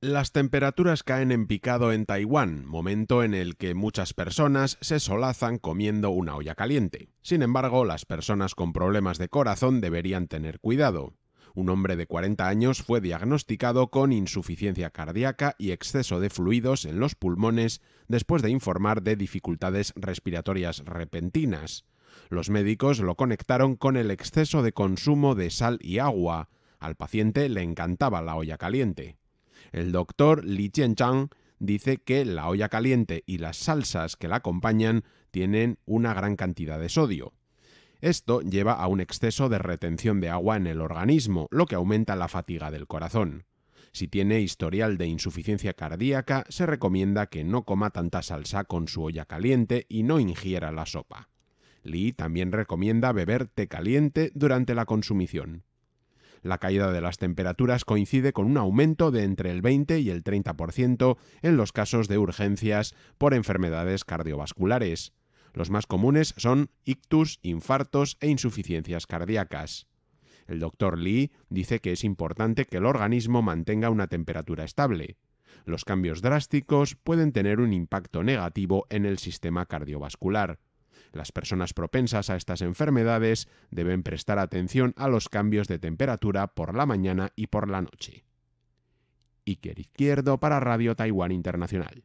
Las temperaturas caen en picado en Taiwán, momento en el que muchas personas se solazan comiendo una olla caliente. Sin embargo, las personas con problemas de corazón deberían tener cuidado. Un hombre de 40 años fue diagnosticado con insuficiencia cardíaca y exceso de fluidos en los pulmones después de informar de dificultades respiratorias repentinas. Los médicos lo conectaron con el exceso de consumo de sal y agua. Al paciente le encantaba la olla caliente. El doctor Li Chenchang dice que la olla caliente y las salsas que la acompañan tienen una gran cantidad de sodio. Esto lleva a un exceso de retención de agua en el organismo, lo que aumenta la fatiga del corazón. Si tiene historial de insuficiencia cardíaca, se recomienda que no coma tanta salsa con su olla caliente y no ingiera la sopa. Li también recomienda beber té caliente durante la consumición. La caída de las temperaturas coincide con un aumento de entre el 20 y el 30% en los casos de urgencias por enfermedades cardiovasculares. Los más comunes son ictus, infartos e insuficiencias cardíacas. El doctor Lee dice que es importante que el organismo mantenga una temperatura estable. Los cambios drásticos pueden tener un impacto negativo en el sistema cardiovascular. Las personas propensas a estas enfermedades deben prestar atención a los cambios de temperatura por la mañana y por la noche. Iker Izquierdo para Radio Taiwán Internacional.